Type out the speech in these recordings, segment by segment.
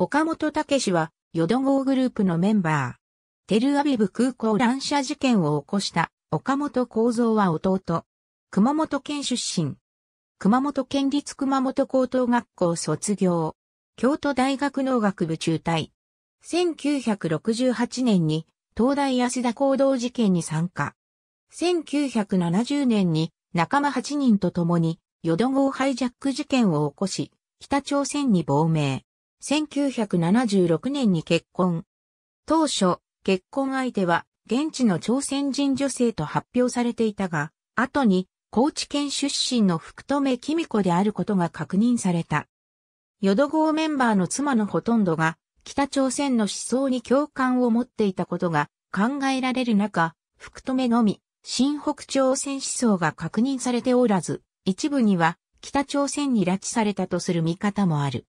岡本武は、ヨド号グループのメンバー。テルアビブ空港乱射事件を起こした岡本幸三は弟。熊本県出身。熊本県立熊本高等学校卒業。京都大学農学部中退。1968年に東大安田行動事件に参加。1970年に仲間8人と共にヨド号ハイジャック事件を起こし、北朝鮮に亡命。1976年に結婚。当初、結婚相手は現地の朝鮮人女性と発表されていたが、後に高知県出身の福留美子であることが確認された。淀号メンバーの妻のほとんどが北朝鮮の思想に共感を持っていたことが考えられる中、福留のみ、新北朝鮮思想が確認されておらず、一部には北朝鮮に拉致されたとする見方もある。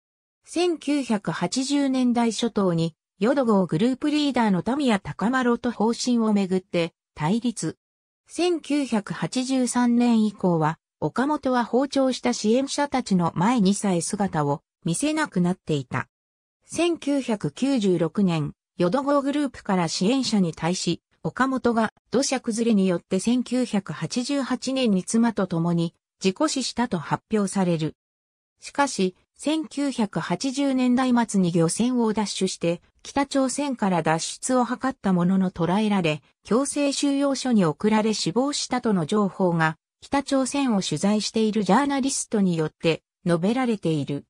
1980年代初頭に、ヨド号グループリーダーのタカマロと方針をめぐって対立。1983年以降は、岡本は包丁した支援者たちの前にさえ姿を見せなくなっていた。1996年、ヨド号グループから支援者に対し、岡本が土砂崩れによって1988年に妻と共に事故死したと発表される。しかし、1980年代末に漁船を奪取して、北朝鮮から脱出を図ったものの捕らえられ、強制収容所に送られ死亡したとの情報が、北朝鮮を取材しているジャーナリストによって述べられている。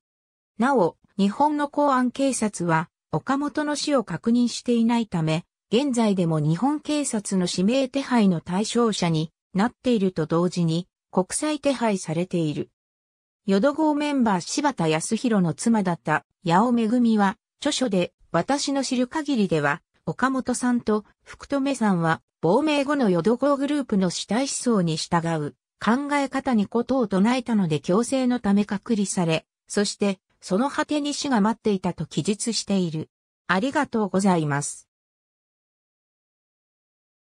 なお、日本の公安警察は、岡本の死を確認していないため、現在でも日本警察の指名手配の対象者になっていると同時に、国際手配されている。淀号メンバー柴田康弘の妻だった八尾恵は、著書で、私の知る限りでは、岡本さんと福留さんは、亡命後の淀号グループの主体思想に従う、考え方にことを唱えたので強制のため隔離され、そして、その果てに死が待っていたと記述している。ありがとうございます。